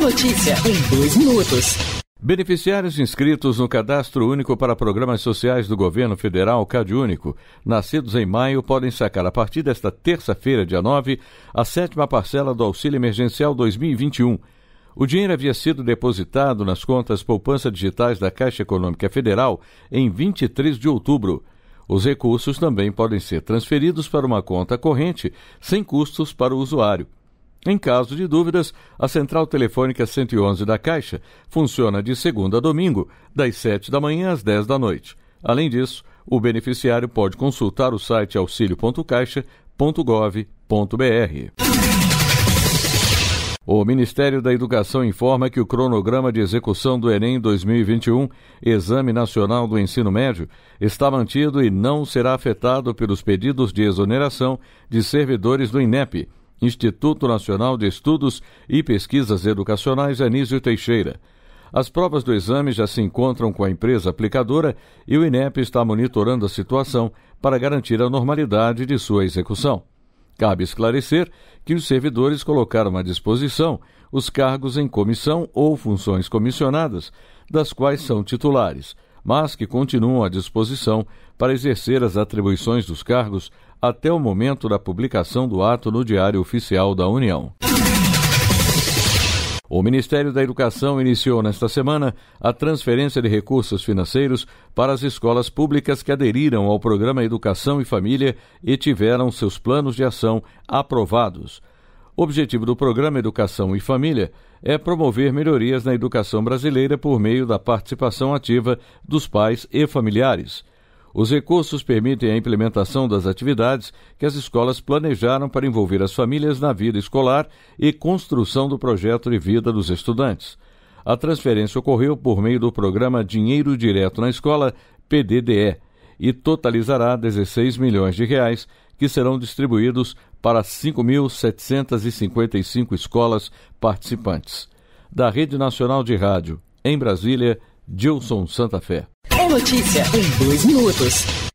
notícia em dois minutos? Beneficiários inscritos no Cadastro Único para Programas Sociais do Governo Federal, CadÚnico, nascidos em maio, podem sacar a partir desta terça-feira, dia 9, a sétima parcela do Auxílio Emergencial 2021. O dinheiro havia sido depositado nas contas poupança digitais da Caixa Econômica Federal em 23 de outubro. Os recursos também podem ser transferidos para uma conta corrente, sem custos para o usuário. Em caso de dúvidas, a central telefônica 111 da Caixa funciona de segunda a domingo, das 7 da manhã às 10 da noite. Além disso, o beneficiário pode consultar o site auxilio.caixa.gov.br. O Ministério da Educação informa que o cronograma de execução do Enem 2021, Exame Nacional do Ensino Médio, está mantido e não será afetado pelos pedidos de exoneração de servidores do INEP Instituto Nacional de Estudos e Pesquisas Educacionais Anísio Teixeira. As provas do exame já se encontram com a empresa aplicadora e o INEP está monitorando a situação para garantir a normalidade de sua execução. Cabe esclarecer que os servidores colocaram à disposição os cargos em comissão ou funções comissionadas, das quais são titulares mas que continuam à disposição para exercer as atribuições dos cargos até o momento da publicação do ato no Diário Oficial da União. O Ministério da Educação iniciou nesta semana a transferência de recursos financeiros para as escolas públicas que aderiram ao programa Educação e Família e tiveram seus planos de ação aprovados. O objetivo do programa Educação e Família é promover melhorias na educação brasileira por meio da participação ativa dos pais e familiares. Os recursos permitem a implementação das atividades que as escolas planejaram para envolver as famílias na vida escolar e construção do projeto de vida dos estudantes. A transferência ocorreu por meio do programa Dinheiro Direto na Escola, PDDE, e totalizará 16 milhões de reais que serão distribuídos para 5.755 escolas participantes. Da Rede Nacional de Rádio, em Brasília, Gilson Santa Fé. É notícia em dois minutos.